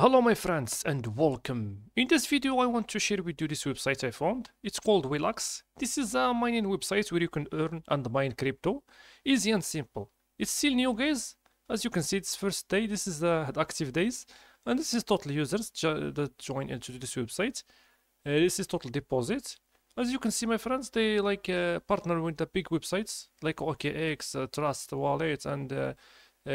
Hello my friends and welcome. In this video I want to share with you this website I found. It's called Relax. This is a mining website where you can earn and mine crypto. Easy and simple. It's still new guys. As you can see it's first day. This is the active days. And this is total users that join into this website. Uh, this is total deposit. As you can see my friends they like uh, partner with the big websites like OKX, uh, Trust Wallet and uh,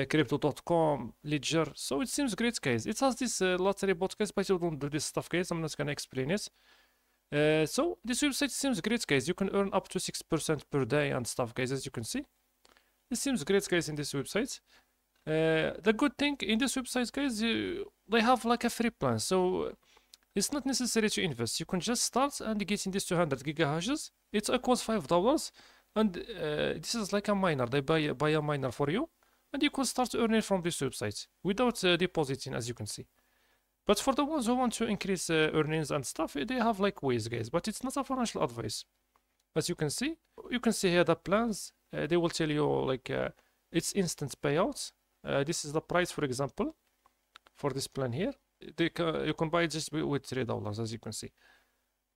crypto.com, Ledger. So it seems great, guys. It has this uh, lottery bot, guys, but you don't do this stuff, guys. I'm not gonna explain it. Uh, so this website seems great, guys. You can earn up to 6% per day and stuff, guys, as you can see. It seems great, guys, in this website. Uh, the good thing in this website, guys, you, they have like a free plan. So it's not necessary to invest. You can just start and get in this 200 gigahashes. a equals $5. And uh, this is like a miner. They buy, buy a miner for you and you can start earning from this website without uh, depositing as you can see. But for the ones who want to increase uh, earnings and stuff, eh, they have like ways guys, but it's not a financial advice. As you can see, you can see here the plans, uh, they will tell you like uh, it's instant payouts. Uh, this is the price for example, for this plan here. They you can buy just with $3 as you can see.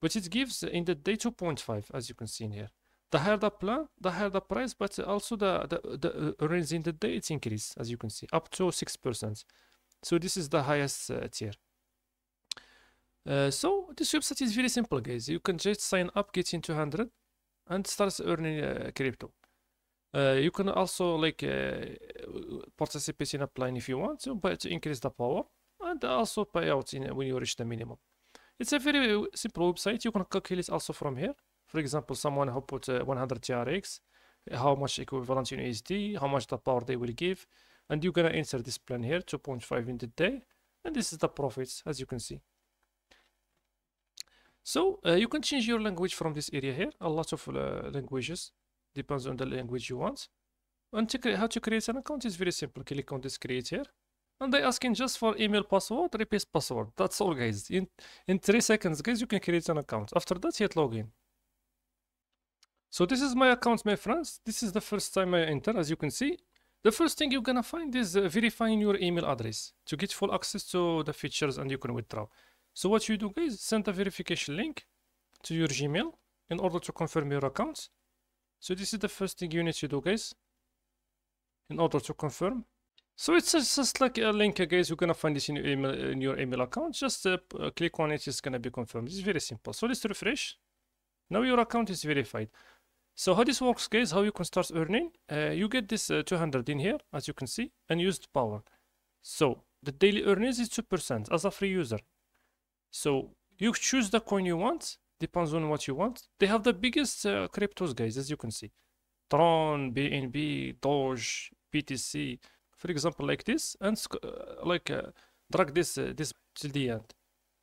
But it gives in the day 2.5 as you can see in here the higher the plan, the higher the price, but also the, the, the uh, range in the day, it increase, as you can see, up to 6%. So this is the highest uh, tier. Uh, so this website is very simple, guys. You can just sign up, get in 200 and start earning uh, crypto. Uh, you can also like uh, participate in a plan if you want to, but to increase the power and also pay out in, when you reach the minimum. It's a very simple website. You can calculate also from here. For example, someone who put uh, 100 TRX, how much equivalent in USD, how much the power they will give, and you're gonna insert this plan here, 2.5 in the day, and this is the profits, as you can see. So uh, you can change your language from this area here, a lot of uh, languages, depends on the language you want. And to how to create an account is very simple, click on this create here, and they asking just for email password, repeat password, that's all guys. In, in 3 seconds guys, you can create an account. After that, hit login. So this is my account, my friends. This is the first time I enter, as you can see. The first thing you're gonna find is uh, verifying your email address to get full access to the features and you can withdraw. So what you do is send a verification link to your Gmail in order to confirm your account. So this is the first thing you need to do guys in order to confirm. So it's just, just like a link uh, guys, you're gonna find this in your email, in your email account. Just uh, uh, click on it, it's gonna be confirmed. It's very simple. So let's refresh. Now your account is verified. So how this works guys, how you can start earning, uh, you get this uh, 200 in here, as you can see, unused power. So the daily earnings is 2% as a free user. So you choose the coin you want, depends on what you want. They have the biggest uh, cryptos guys, as you can see. Tron, BNB, Doge, BTC, for example, like this, and uh, like uh, drag this, uh, this till the end,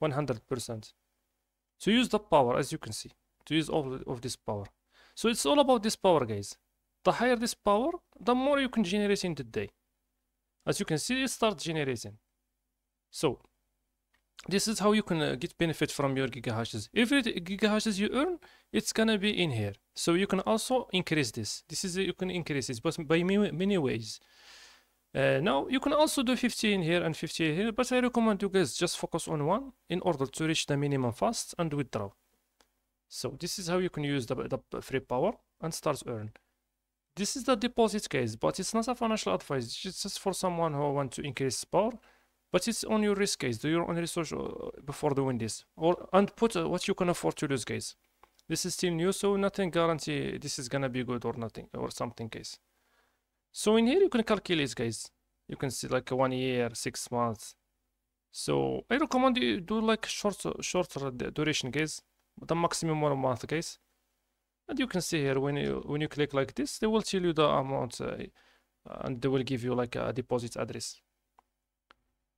100%. To use the power, as you can see, to use all of this power. So it's all about this power, guys. The higher this power, the more you can generate in the day. As you can see, it starts generating. So this is how you can uh, get benefit from your gigahashes. Every gigahashes you earn, it's gonna be in here. So you can also increase this. This is uh, you can increase this, but by many ways. Uh, now you can also do 50 in here and 50 here, but I recommend you guys just focus on one in order to reach the minimum fast and withdraw. So this is how you can use the, the free power and start earn. This is the deposit case, but it's not a financial advice. It's just for someone who want to increase power, but it's on your risk case. Do your own research uh, before doing this, or and put uh, what you can afford to lose, guys. This is still new, so nothing guarantee this is gonna be good or nothing or something case. So in here you can calculate, guys. You can see like one year, six months. So I recommend you do like short, shorter duration, guys the maximum amount of case and you can see here when you when you click like this they will tell you the amount uh, and they will give you like a deposit address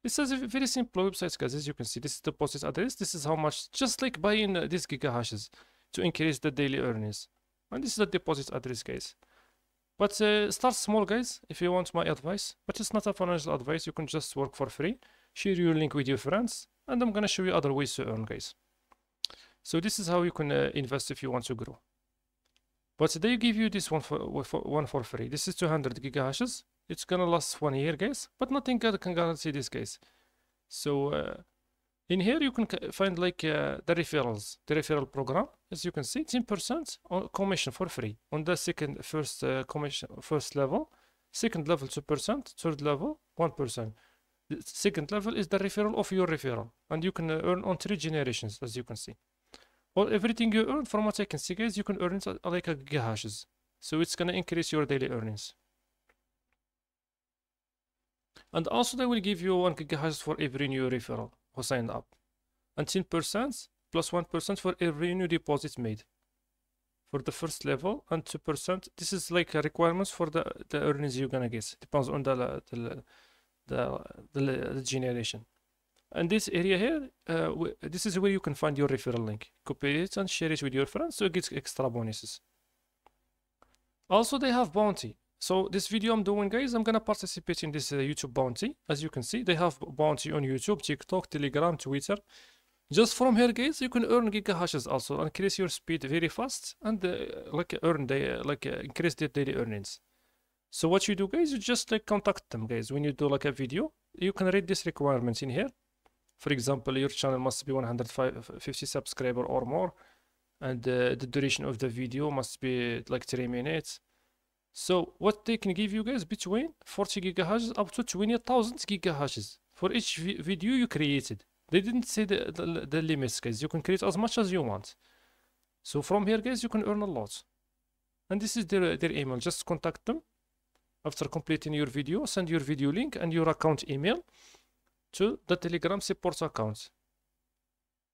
this is a very simple website guys as you can see this is the deposit address this is how much just like buying uh, these giga hashes to increase the daily earnings and this is the deposit address guys but uh, start small guys if you want my advice but it's not a financial advice you can just work for free share your link with your friends and i'm gonna show you other ways to earn guys so this is how you can uh, invest if you want to grow. But they give you this one for, for, one for free. This is 200 gigahashes. It's gonna last one year, guys. But nothing can guarantee this, guys. So uh, in here you can find like uh, the referrals, the referral program. As you can see, 10% on commission for free on the second, first uh, commission, first level. Second level 2%, third level 1%. The second level is the referral of your referral, and you can uh, earn on three generations, as you can see. Well, everything you earn, from what I can see, guys, you can earn uh, like a gigahashes. So it's gonna increase your daily earnings. And also they will give you 1 gigahashes for every new referral who signed up. And 10% plus 1% for every new deposit made for the first level and 2%. This is like a requirements for the, the earnings you're gonna get. Depends on the, the, the, the, the generation and this area here uh, this is where you can find your referral link copy it and share it with your friends so so get extra bonuses also they have bounty so this video i'm doing guys i'm gonna participate in this uh, youtube bounty as you can see they have bounty on youtube tiktok telegram twitter just from here guys you can earn gigahashes also increase your speed very fast and uh, like earn the uh, like uh, increase their daily earnings so what you do guys you just like uh, contact them guys when you do like a video you can read these requirements in here for example your channel must be 150 subscriber or more and uh, the duration of the video must be like 3 minutes so what they can give you guys between 40 gigahertz up to 20000 gigahertz for each video you created they didn't say the, the, the limits guys you can create as much as you want so from here guys you can earn a lot and this is their, their email just contact them after completing your video send your video link and your account email to the Telegram support account.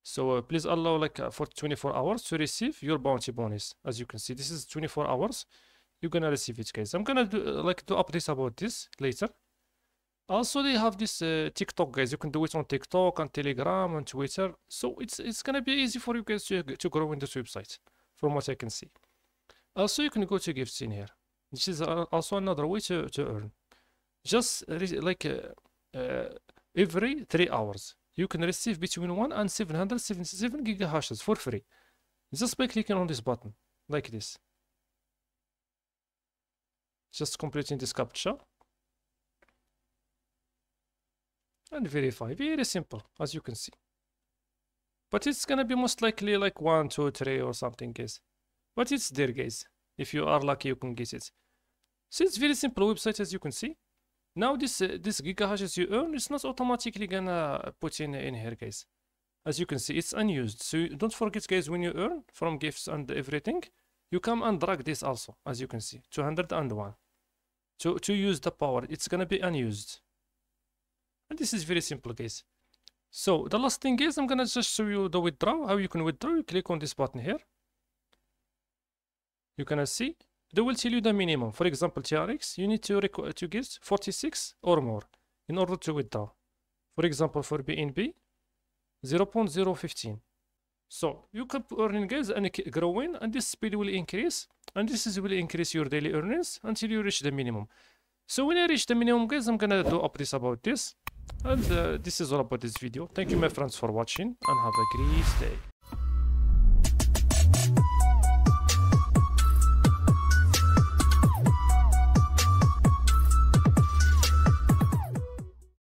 So uh, please allow like uh, for 24 hours to receive your bounty bonus. As you can see, this is 24 hours. You're gonna receive it, guys. I'm gonna do uh, like to update about this later. Also, they have this uh, TikTok, guys. You can do it on TikTok and Telegram and Twitter. So it's it's gonna be easy for you guys to uh, to grow in this website, from what I can see. Also, you can go to gifts in here. This is uh, also another way to to earn. Just like. Uh, every 3 hours. You can receive between 1 and 777 gigahashes for free. Just by clicking on this button, like this. Just completing this captcha. And verify, very simple, as you can see. But it's gonna be most likely like 1, 2, 3 or something, guys. But it's there, guys. If you are lucky, you can get it. So it's very simple website, as you can see. Now this uh, this gigahashes you earn is not automatically gonna put in in here, guys. As you can see, it's unused. So don't forget, guys, when you earn from gifts and everything, you come and drag this also, as you can see, 201 to, to use the power. It's gonna be unused. And this is very simple, guys. So the last thing is I'm gonna just show you the withdraw, how you can withdraw. You click on this button here. You gonna see they will tell you the minimum. For example, TRX, you need to, to get 46 or more in order to withdraw. For example, for BNB, 0 0.015. So you keep earning guys and growing and this speed will increase and this is will increase your daily earnings until you reach the minimum. So when I reach the minimum guys, I'm gonna do updates about this. And uh, this is all about this video. Thank you my friends for watching and have a great day.